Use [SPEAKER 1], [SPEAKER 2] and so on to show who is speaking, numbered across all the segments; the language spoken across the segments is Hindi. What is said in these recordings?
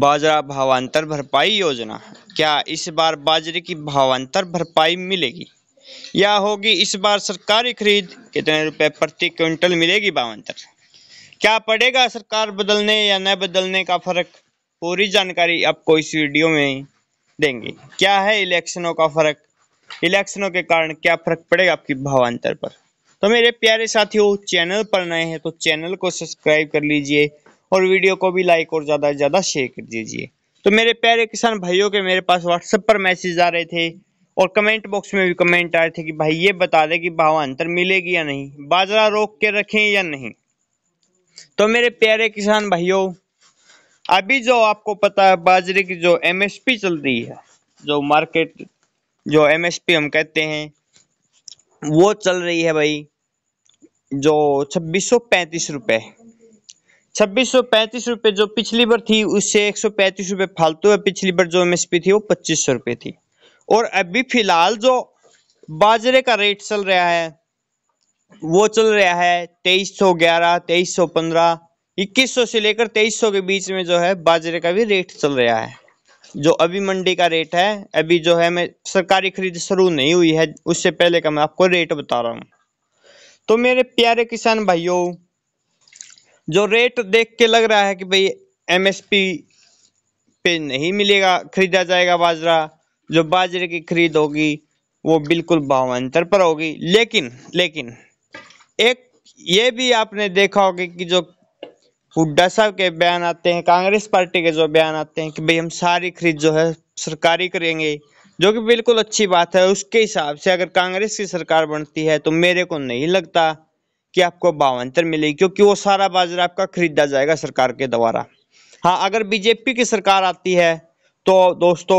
[SPEAKER 1] बाजरा भावांतर भरपाई योजना क्या इस बार बाजरे की भावांतर भरपाई मिलेगी या होगी इस बार सरकारी खरीद कितने रुपए प्रति क्विंटल मिलेगी भावांतर क्या पड़ेगा सरकार बदलने या न बदलने का फर्क पूरी जानकारी आपको इस वीडियो में देंगे क्या है इलेक्शनों का फर्क इलेक्शनों के कारण क्या फर्क पड़ेगा आपकी भावांतर पर तो मेरे प्यारे साथियों चैनल पर नए हैं तो चैनल को सब्सक्राइब कर लीजिए और वीडियो को भी लाइक और ज़्यादा से ज़्यादा शेयर कर दीजिए तो मेरे प्यारे किसान भाइयों के मेरे पास व्हाट्सएप पर मैसेज आ रहे थे और कमेंट बॉक्स में भी कमेंट आए थे कि भाई ये बता दे कि भाव अंतर मिलेगी या नहीं बाजरा रोक के रखें या नहीं तो मेरे प्यारे किसान भाइयों अभी जो आपको पता है बाजरे की जो एमएसपी चल रही है जो मार्केट जो एमएसपी हम कहते हैं वो चल रही है भाई जो छब्बीस सौ पैंतीस रुपये छब्बीस सौ पैंतीस जो पिछली बार थी उससे एक सौ पैंतीस फालतू है पिछली बार जो एमएसपी थी वो पच्चीस सौ थी और अभी फिलहाल जो बाजरे का रेट चल रहा है वो चल रहा है तेईस सौ ग्यारह तेईस सौ पंद्रह इक्कीस सौ से लेकर तेईस सौ के बीच में जो है बाजरे का भी रेट चल रहा है जो अभी मंडी का रेट है अभी जो है मैं सरकारी खरीद शुरू नहीं हुई है उससे पहले का मैं आपको रेट बता रहा हूँ तो मेरे प्यारे किसान भाइयों जो रेट देख के लग रहा है कि भाई एमएसपी पे नहीं मिलेगा खरीदा जाएगा बाजरा जो बाजरे की खरीद होगी वो बिल्कुल भावांतर पर होगी लेकिन लेकिन एक ये भी आपने देखा होगा कि जो हुड्डा साहब के बयान आते हैं कांग्रेस पार्टी के जो बयान आते हैं कि भाई हम सारी खरीद जो है सरकारी करेंगे जो कि बिल्कुल अच्छी बात है उसके हिसाब से अगर कांग्रेस की सरकार बनती है तो मेरे को नहीं लगता कि आपको भावांतर मिलेगी क्योंकि वो सारा बाजरा आपका खरीदा जाएगा सरकार के द्वारा हाँ अगर बीजेपी की सरकार आती है तो दोस्तों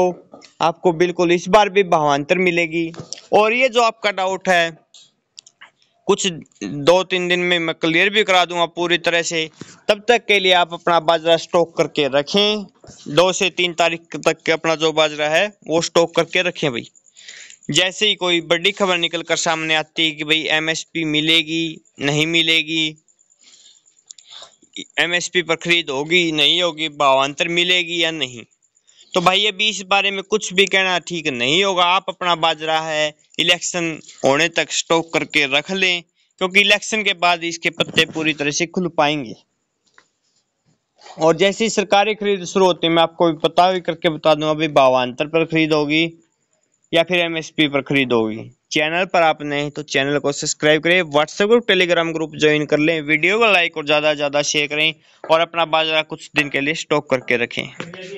[SPEAKER 1] आपको बिल्कुल इस बार भी भावांतर मिलेगी और ये जो आपका डाउट है कुछ दो तीन दिन में मैं क्लियर भी करा दूंगा पूरी तरह से तब तक के लिए आप अपना बाजरा स्टॉक करके रखें दो से तीन तारीख तक के अपना जो बाजरा है वो स्टॉक करके रखें भाई जैसे ही कोई बड़ी खबर निकल कर सामने आती है कि भाई एमएसपी मिलेगी नहीं मिलेगी एमएसपी पर खरीद होगी नहीं होगी भावांतर मिलेगी या नहीं तो भाई अभी इस बारे में कुछ भी कहना ठीक नहीं होगा आप अपना बाजरा है इलेक्शन होने तक स्टॉक करके रख लें क्योंकि इलेक्शन के बाद इसके पत्ते पूरी तरह से खुल पाएंगे और जैसे ही सरकारी खरीद शुरू होती है मैं आपको भी पता भी करके बता दूं अभी भावांतर पर खरीद होगी या फिर पी पर खरीदोगी चैनल पर आप नए तो चैनल को सब्सक्राइब करें WhatsApp group Telegram group join कर लें वीडियो को लाइक और ज़्यादा से ज़्यादा शेयर करें और अपना बाजरा कुछ दिन के लिए स्टॉक करके रखें